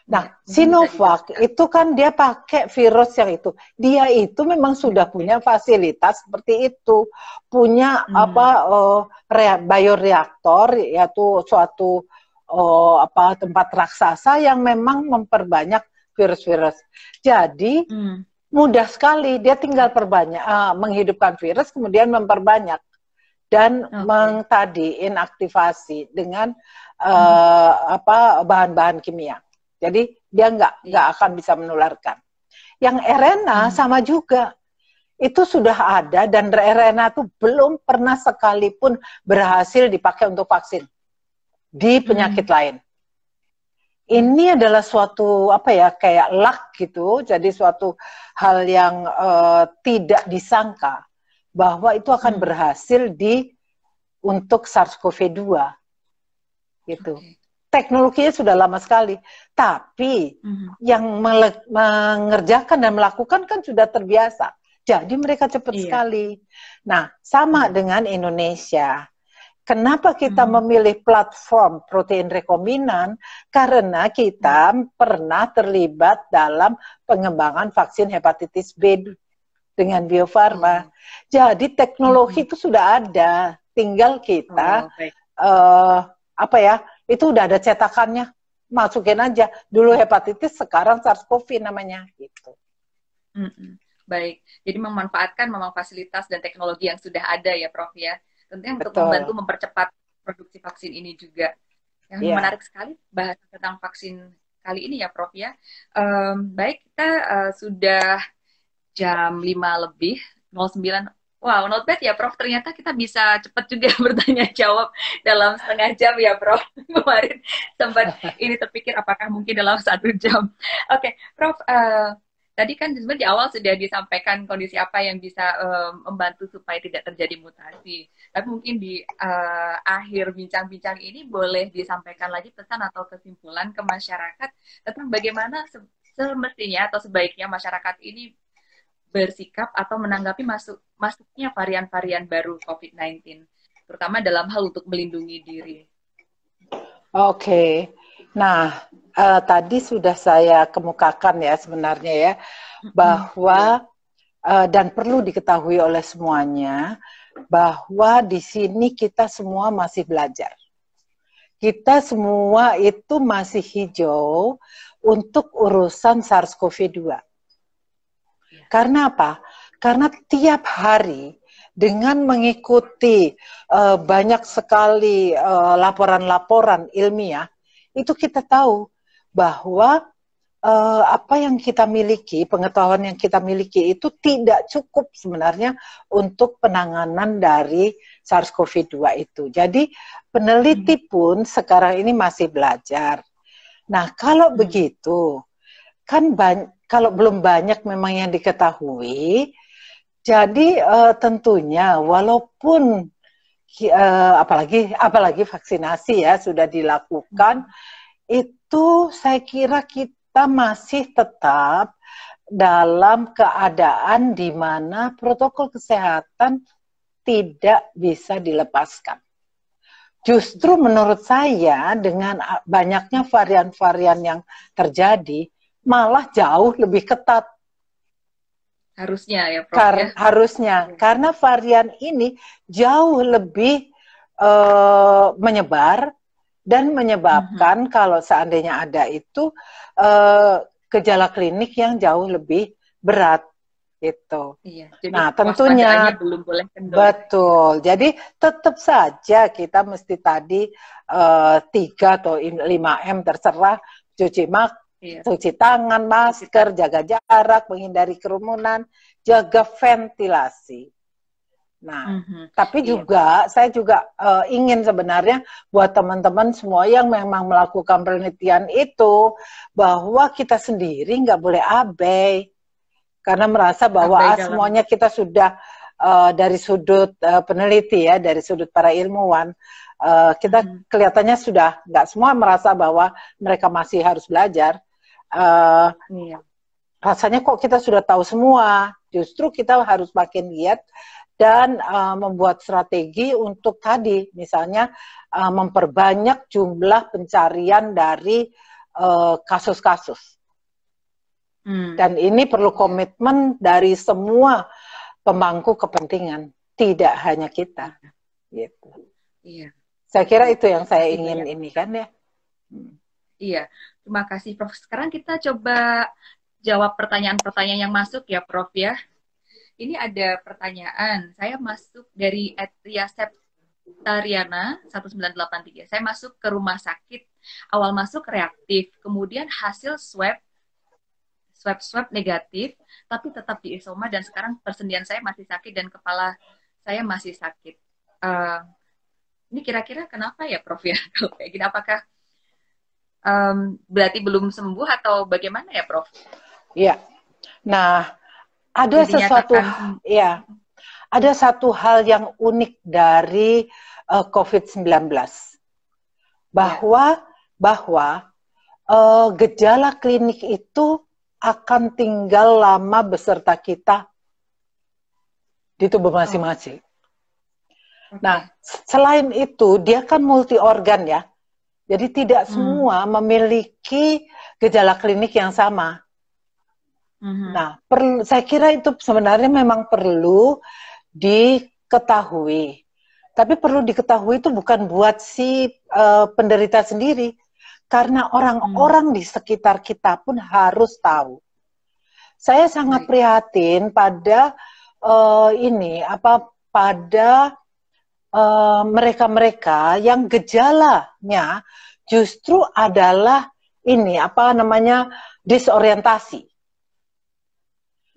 Nah, iya, iya. Sinovac iya. itu kan dia pakai virus yang itu. Dia itu memang sudah punya fasilitas seperti itu, punya hmm. apa uh, bioreaktor yaitu suatu uh, apa tempat raksasa yang memang memperbanyak virus-virus. Jadi hmm. mudah sekali dia tinggal perbanyak uh, menghidupkan virus kemudian memperbanyak dan okay. mengtadi inaktivasi dengan uh, hmm. apa bahan-bahan kimia. Jadi dia nggak iya. nggak akan bisa menularkan. Yang RNA hmm. sama juga itu sudah ada dan RNA itu belum pernah sekalipun berhasil dipakai untuk vaksin di hmm. penyakit hmm. lain. Ini adalah suatu apa ya kayak luck gitu, jadi suatu hal yang uh, tidak disangka bahwa itu akan hmm. berhasil di untuk SARS-CoV-2 gitu. Okay teknologinya sudah lama sekali, tapi mm-hmm. yang mengerjakan dan melakukan kan sudah terbiasa. Jadi mereka cepat iya. sekali. Nah, sama mhm. dengan Indonesia. Kenapa kita hmm. memilih platform protein rekombinan? Karena kita hmm. pernah terlibat dalam pengembangan vaksin hepatitis B dengan Bio Farma. Hmm. Jadi teknologi hmm. itu sudah ada, tinggal kita oh, uh, apa ya? Itu udah ada cetakannya, masukin aja. Dulu hepatitis, sekarang SARS-CoV namanya gitu. Mm -mm. Baik, jadi memanfaatkan memang fasilitas dan teknologi yang sudah ada ya Prof ya. Tentunya Betul. untuk membantu mempercepat produksi vaksin ini juga. Yang yeah. menarik sekali bahas tentang vaksin kali ini ya Prof ya. Um, baik, kita uh, sudah jam lima lebih, 09 Wow, not bad ya Prof. Ternyata kita bisa cepat juga bertanya jawab dalam setengah jam ya Prof. Kemarin sempat ini terpikir apakah mungkin dalam satu jam. Oke, okay, Prof. Uh, tadi kan sebenarnya di awal sudah disampaikan kondisi apa yang bisa um, membantu supaya tidak terjadi mutasi. Tapi mungkin di uh, akhir bincang-bincang ini boleh disampaikan lagi pesan atau kesimpulan ke masyarakat tentang bagaimana se semestinya atau sebaiknya masyarakat ini bersikap atau menanggapi masuk masuknya varian-varian baru COVID-19, terutama dalam hal untuk melindungi diri. Oke, okay. nah uh, tadi sudah saya kemukakan ya sebenarnya ya bahwa uh, dan perlu diketahui oleh semuanya bahwa di sini kita semua masih belajar. Kita semua itu masih hijau untuk urusan SARS-CoV-2 karena apa? Karena tiap hari dengan mengikuti uh, banyak sekali eh, laporan-laporan uh, ilmiah, itu kita tahu bahwa uh, apa yang kita miliki, pengetahuan yang kita miliki itu tidak cukup sebenarnya untuk penanganan dari SARS-CoV-2 itu. Jadi peneliti hmm. pun sekarang ini masih belajar. Nah, kalau hmm. begitu, kan kalau belum banyak memang yang diketahui. Jadi uh, tentunya walaupun uh, apalagi apalagi vaksinasi ya sudah dilakukan itu saya kira kita masih tetap dalam keadaan di mana protokol kesehatan tidak bisa dilepaskan. Justru menurut saya dengan banyaknya varian-varian yang terjadi, malah jauh lebih ketat. Harusnya ya, Prof. Kar ya. Harusnya, iya. karena varian ini jauh lebih uh, menyebar dan menyebabkan mm -hmm. kalau seandainya ada itu uh, gejala klinik yang jauh lebih berat gitu. Iya, jadi nah tentunya belum boleh betul. Jadi tetap saja kita mesti tadi eh, tiga uh, atau lima m terserah cuci mak Iya. Cuci tangan, masker, jaga jarak, menghindari kerumunan, jaga ventilasi. Nah, mm-hmm. tapi iya. juga saya juga uh, ingin sebenarnya buat teman-teman semua yang memang melakukan penelitian itu bahwa kita sendiri nggak boleh abai karena merasa bahwa ah, semuanya kita sudah uh, dari sudut uh, peneliti ya, dari sudut para ilmuwan uh, kita mhm. kelihatannya sudah nggak semua merasa bahwa mereka masih harus belajar uh, iya. rasanya kok kita sudah tahu semua justru kita harus makin giat dan uh, membuat strategi untuk tadi misalnya uh, memperbanyak jumlah pencarian dari kasus-kasus uh, hmm. dan ini perlu komitmen dari semua pemangku kepentingan tidak hanya kita gitu iya saya kira itu yang saya iya. ingin ini kan ya hmm. iya Terima kasih, Prof. Sekarang kita coba jawab pertanyaan-pertanyaan yang masuk ya, Prof. Ya. Ini ada pertanyaan. Saya masuk dari Etria Septariana 1983. Saya masuk ke rumah sakit. Awal masuk reaktif, kemudian hasil swab swab swab negatif, tapi tetap di isoma dan sekarang persendian saya masih sakit dan kepala saya masih sakit. Uh, ini kira-kira kenapa ya, Prof ya? Kalau kayak gini, apakah um, berarti belum sembuh atau bagaimana ya Prof? Iya. Nah, ada Jadi sesuatu nyatakan... ya. Ada satu hal yang unik dari uh, eh, COVID-19 bahwa ya. bahwa uh, gejala klinik itu akan tinggal lama beserta kita di tubuh masing-masing. Oh. Nah, selain itu dia kan multi organ ya. Jadi tidak hmm. semua memiliki gejala klinik yang sama. Hmm. Nah, perlu, saya kira itu sebenarnya memang perlu diketahui. Tapi perlu diketahui itu bukan buat si uh, penderita sendiri, karena orang-orang hmm. di sekitar kita pun harus tahu. Saya sangat prihatin pada uh, ini apa pada Eh, mereka-mereka uh, yang gejalanya justru adalah ini apa namanya disorientasi.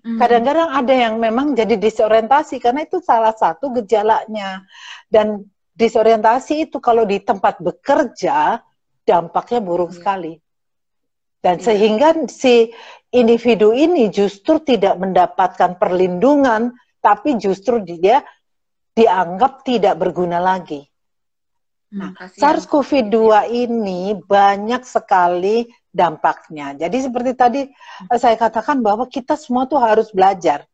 Hmm. Kadang-kadang mm ada yang memang jadi disorientasi karena itu salah satu gejalanya. Dan disorientasi itu kalau di tempat bekerja dampaknya buruk yeah. sekali. Dan yeah. sehingga si individu ini justru tidak mendapatkan perlindungan, tapi justru dia dianggap tidak berguna lagi. Hmm. Nah, SARS-CoV-2 ini banyak sekali dampaknya. Jadi seperti tadi eh, saya katakan bahwa kita semua tuh harus belajar.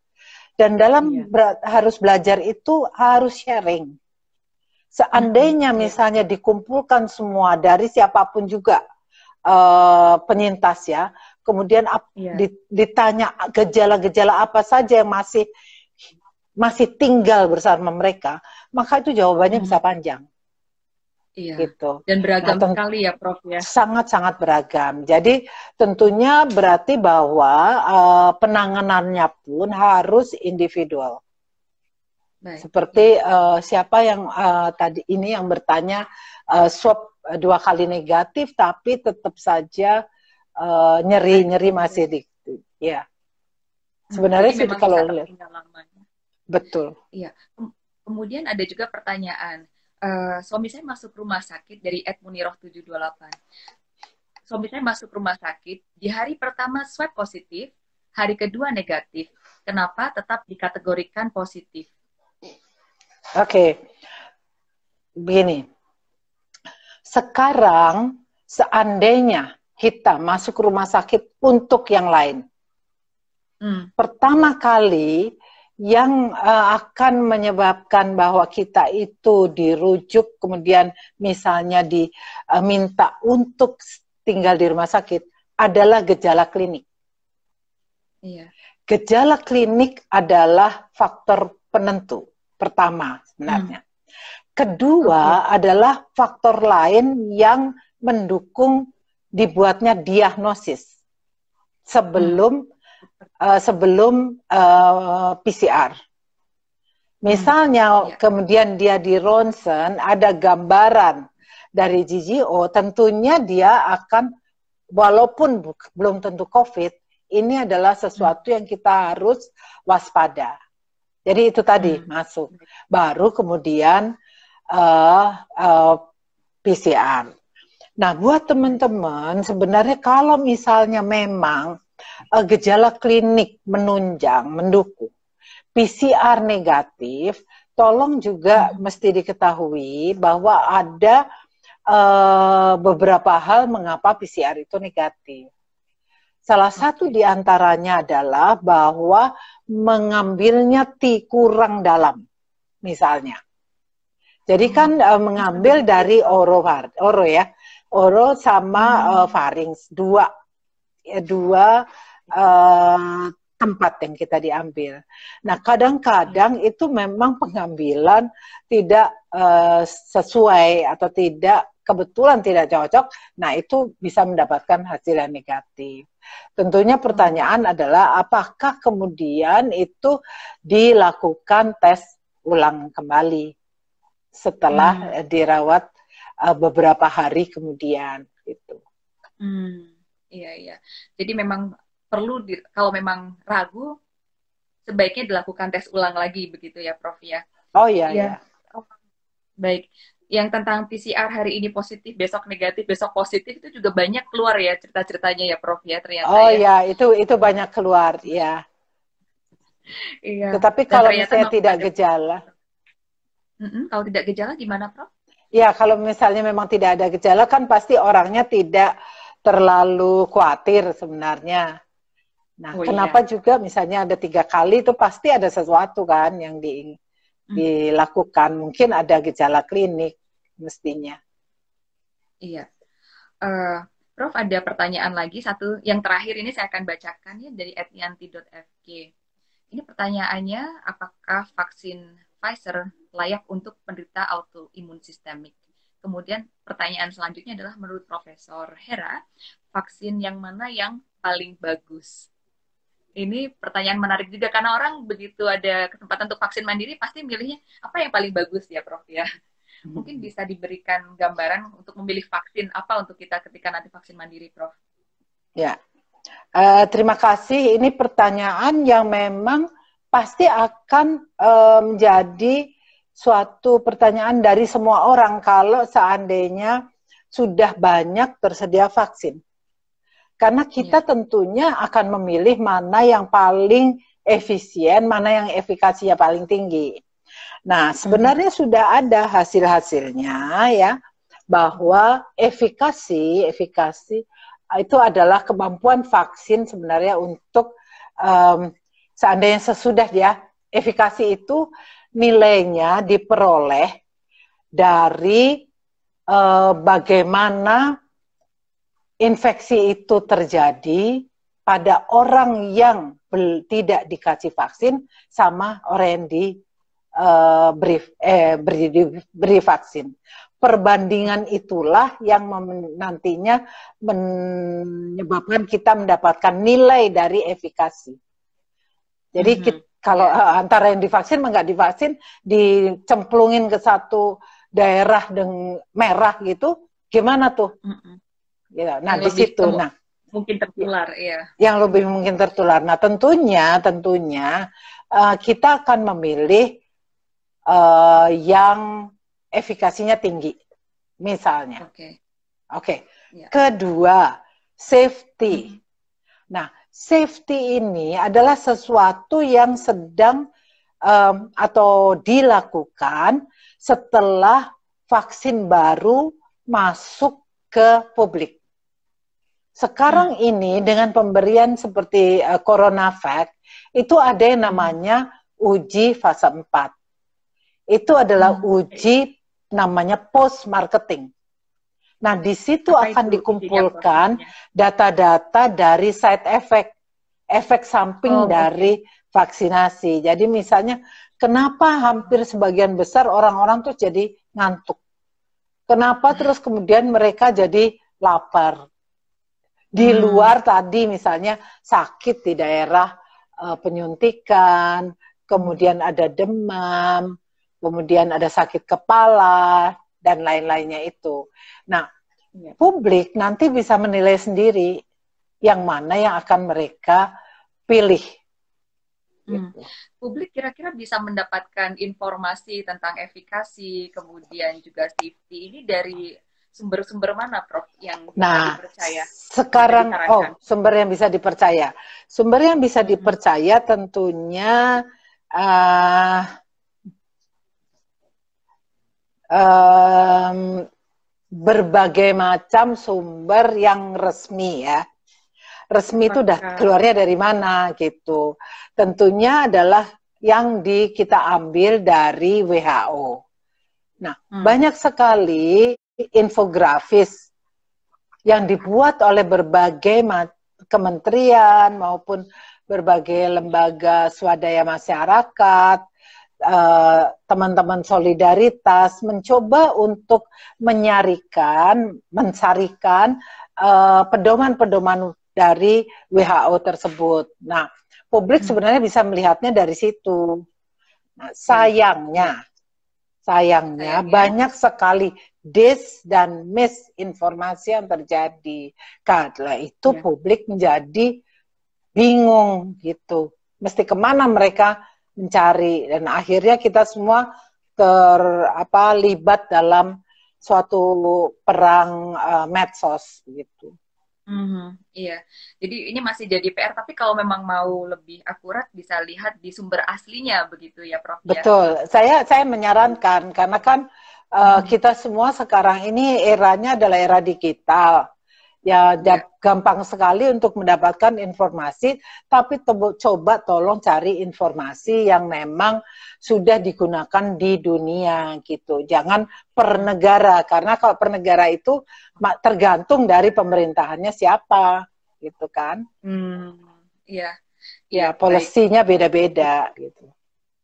Dan dalam iya. ber harus belajar itu harus sharing. Seandainya hmm, iya. misalnya dikumpulkan semua dari siapapun juga uh, penyintas ya, kemudian iya. ditanya gejala-gejala apa saja yang masih masih tinggal bersama mereka, maka itu jawabannya hmm. bisa panjang. Iya. Gitu. Dan beragam nah, sekali ya, Prof ya. Sangat-sangat beragam. Jadi tentunya berarti bahwa uh, penanganannya pun harus individual. Baik. Seperti uh, siapa yang uh, tadi ini yang bertanya uh, swab dua kali negatif tapi tetap saja nyeri nyeri nyeri masih di, ya. Hmm, Sebenarnya sih kalau Betul. Iya. Kemudian ada juga pertanyaan. Uh, suami saya masuk rumah sakit dari Edmuniroh 728. Suami saya masuk rumah sakit, di hari pertama swab positif, hari kedua negatif. Kenapa tetap dikategorikan positif? Oke. Okay. Begini. Sekarang seandainya kita masuk rumah sakit untuk yang lain. Hmm. Pertama kali yang uh, akan menyebabkan bahwa kita itu dirujuk kemudian misalnya diminta eh, uh, untuk tinggal di rumah sakit adalah gejala klinik. Iya. Gejala klinik adalah faktor penentu pertama sebenarnya. Hmm. Kedua okay. adalah faktor lain yang mendukung dibuatnya diagnosis sebelum hmm uh, sebelum uh, eh, PCR. Misalnya hmm, ya. kemudian dia di ronsen ada gambaran dari GGO, tentunya dia akan walaupun belum tentu COVID, ini adalah sesuatu hmm. yang kita harus waspada. Jadi itu tadi hmm. masuk. Baru kemudian uh, eh, uh, PCR. Nah, buat teman-teman sebenarnya kalau misalnya memang uh, gejala klinik menunjang, mendukung. PCR negatif, tolong juga mesti diketahui bahwa ada uh, beberapa hal mengapa PCR itu negatif. Salah satu di antaranya adalah bahwa mengambilnya T kurang dalam, misalnya. Jadi hmm. kan eh, mengambil hmm. dari oro, oro ya, oro sama faring hmm. dua Ya, dua uh, tempat yang kita diambil. Nah, kadang-kadang itu memang pengambilan tidak uh, sesuai atau tidak kebetulan tidak cocok. Nah, itu bisa mendapatkan hasil yang negatif. Tentunya pertanyaan adalah apakah kemudian itu dilakukan tes ulang kembali setelah hmm. dirawat eh, beberapa hari kemudian itu. Hmm. Iya iya. Jadi memang perlu di, kalau memang ragu sebaiknya dilakukan tes ulang lagi begitu ya Prof ya. Oh iya iya. Oh, baik. Yang tentang PCR hari ini positif, besok negatif, besok positif itu juga banyak keluar ya cerita-ceritanya ya Prof ya ternyata. Oh ya. Iya. itu itu banyak keluar ya. iya. Tetapi Dan kalau misalnya tidak ada... gejala. Mm -mm, kalau tidak gejala gimana Prof? Ya, kalau misalnya memang tidak ada gejala kan pasti orangnya tidak terlalu khawatir sebenarnya. Nah, oh, iya. kenapa iya. juga misalnya ada tiga kali itu pasti ada sesuatu kan yang di, hmm. dilakukan. Mungkin ada gejala klinik mestinya. Iya. Uh, Prof, ada pertanyaan lagi satu yang terakhir ini saya akan bacakan ya dari etnianti.fk. Ini pertanyaannya, apakah vaksin Pfizer layak untuk penderita autoimun sistemik? Kemudian pertanyaan selanjutnya adalah menurut Profesor Hera, vaksin yang mana yang paling bagus? Ini pertanyaan menarik juga karena orang begitu ada kesempatan untuk vaksin mandiri pasti milihnya apa yang paling bagus ya Prof ya. Hmm. Mungkin bisa diberikan gambaran untuk memilih vaksin apa untuk kita ketika nanti vaksin mandiri Prof. Ya. Uh, terima kasih. Ini pertanyaan yang memang pasti akan eh, menjadi suatu pertanyaan dari semua orang kalau seandainya sudah banyak tersedia vaksin. Karena kita iya. tentunya akan memilih mana yang paling efisien, mana yang efikasinya paling tinggi. Nah, hmm. sebenarnya sudah ada hasil-hasilnya ya bahwa efikasi, efikasi eh, itu adalah kemampuan vaksin sebenarnya untuk um, seandainya sesudah ya efikasi itu nilainya diperoleh dari eh, bagaimana infeksi itu terjadi pada orang yang tidak dikasih vaksin sama orang yang diberi eh, eh, beri, beri vaksin. Perbandingan itulah yang nantinya menyebabkan kita mendapatkan nilai dari efikasi. Jadi mm -hmm. kita, mhm. Kalau yeah. Iya. antara yang divaksin nggak divaksin dicemplungin ke satu daerah dengan merah gitu, gimana tuh? Mm -mm. Ya, nah di situ. nah, mungkin tertular, ya. Yang lebih mungkin tertular. Nah, tentunya, tentunya uh, kita akan memilih uh, yang efikasinya tinggi, misalnya. Oke. Okay. Oke. Okay. Iya. yeah. Kedua, safety. Hmm. Nah, safety ini adalah sesuatu yang sedang um, atau dilakukan setelah vaksin baru masuk ke publik. Sekarang hmm. ini dengan pemberian seperti uh, CoronaVac itu ada yang namanya uji fase 4. Itu adalah hmm. uji namanya post marketing. Nah, di situ Apa akan dikumpulkan ya. data-data dari side effect, efek samping oh, dari vaksinasi. Jadi misalnya kenapa hampir sebagian besar orang-orang tuh jadi ngantuk? Kenapa hmm. terus kemudian mereka jadi lapar? Di hmm. luar tadi misalnya sakit di daerah uh, penyuntikan, kemudian ada demam, kemudian ada sakit kepala, dan lain-lainnya itu. Nah, iya. publik nanti bisa menilai sendiri yang mana yang akan mereka pilih. Hmm. Gitu. Publik kira-kira bisa mendapatkan informasi tentang efikasi, kemudian juga safety ini dari sumber-sumber mana, Prof? Yang nah, dipercaya? Sekarang, oh, sumber yang bisa dipercaya. Sumber yang bisa hmm. dipercaya tentunya uh, um, berbagai macam sumber yang resmi ya. Resmi itu udah keluarnya dari mana gitu. Tentunya adalah yang di kita ambil dari WHO. Nah, hmm. banyak sekali infografis yang dibuat oleh berbagai kementerian maupun berbagai lembaga swadaya masyarakat Eh, teman-teman uh, solidaritas mencoba untuk menyarikan, mensarikan eh, pedoman-pedoman uh, dari WHO tersebut. Nah, publik hmm. sebenarnya bisa melihatnya dari situ. Nah, hmm. sayangnya, sayangnya, banyak sekali dis dan misinformasi yang terjadi. Karena itu ya. publik menjadi bingung gitu. Mesti kemana mereka mencari dan akhirnya kita semua ter apa libat dalam suatu perang uh, medsos gitu. Mm-hmm, iya, jadi ini masih jadi PR. Tapi kalau memang mau lebih akurat, bisa lihat di sumber aslinya, begitu ya, Prof. Ya? Betul. Ya? Saya saya menyarankan karena kan uh, hmm kita semua sekarang ini eranya adalah era digital ya, ya gampang sekali untuk mendapatkan informasi tapi tebo, coba tolong cari informasi yang memang sudah digunakan di dunia gitu jangan per negara karena kalau per negara itu tergantung dari pemerintahannya siapa gitu kan hmm, iya. ya ya, ya polisinya beda-beda gitu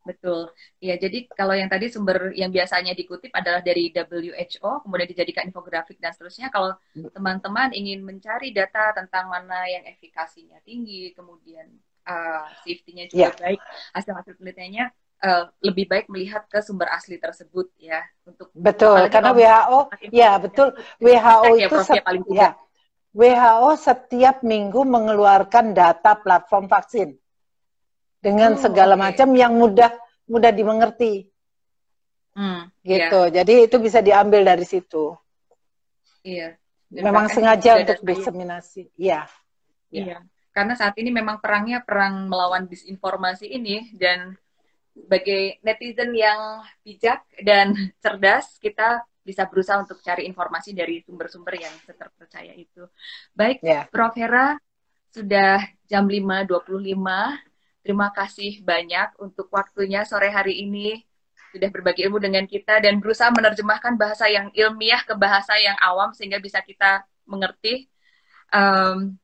Betul. Ya, jadi kalau yang tadi sumber yang biasanya dikutip adalah dari WHO, kemudian dijadikan infografik dan seterusnya. Kalau hmm. teman-teman ingin mencari data tentang mana yang efikasinya tinggi, kemudian uh, safety-nya juga yeah. baik, hasil-hasil penelitiannya uh, lebih baik melihat ke sumber asli tersebut ya. Untuk betul, karena WHO, iya, ya betul, WHO itu ya, paling ya, WHO setiap minggu mengeluarkan data platform vaksin dengan oh, segala okay. macam yang mudah mudah dimengerti. Hmm, gitu. Yeah. Jadi itu bisa diambil dari situ. Iya. Dan memang sengaja untuk diseminasi. Iya. Iya. Ya. Karena saat ini memang perangnya perang melawan disinformasi ini dan sebagai netizen yang bijak dan cerdas kita bisa berusaha untuk cari informasi dari sumber-sumber yang terpercaya itu. Baik, ya. Prof Hera sudah jam 5.25 Terima kasih banyak untuk waktunya sore hari ini sudah berbagi ilmu dengan kita dan berusaha menerjemahkan bahasa yang ilmiah ke bahasa yang awam sehingga bisa kita mengerti. Um,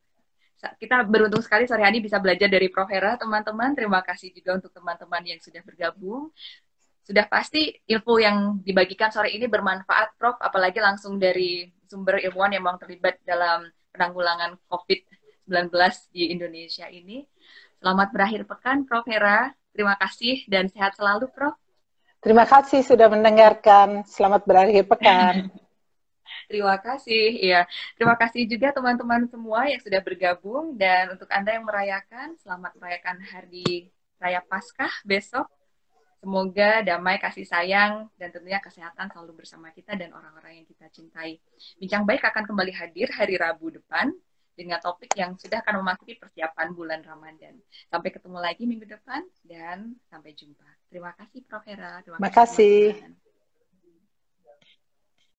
kita beruntung sekali sore hari ini bisa belajar dari Prof. Hera, teman-teman. Terima kasih juga untuk teman-teman yang sudah bergabung. Sudah pasti info yang dibagikan sore ini bermanfaat, Prof. Apalagi langsung dari sumber ilmuwan yang memang terlibat dalam penanggulangan COVID-19 di Indonesia ini. Selamat berakhir pekan, Prof. Hera. Terima kasih dan sehat selalu, Prof. Terima kasih sudah mendengarkan. Selamat berakhir pekan. Terima kasih, ya. Terima kasih juga teman-teman semua yang sudah bergabung dan untuk Anda yang merayakan, selamat merayakan hari Raya Paskah besok. Semoga damai, kasih sayang, dan tentunya kesehatan selalu bersama kita dan orang-orang yang kita cintai. Bincang Baik akan kembali hadir hari Rabu depan dengan topik yang sudah akan memasuki persiapan bulan Ramadan. Sampai ketemu lagi minggu depan dan sampai jumpa. Terima kasih Prof Hera. Terima kasih. kasih.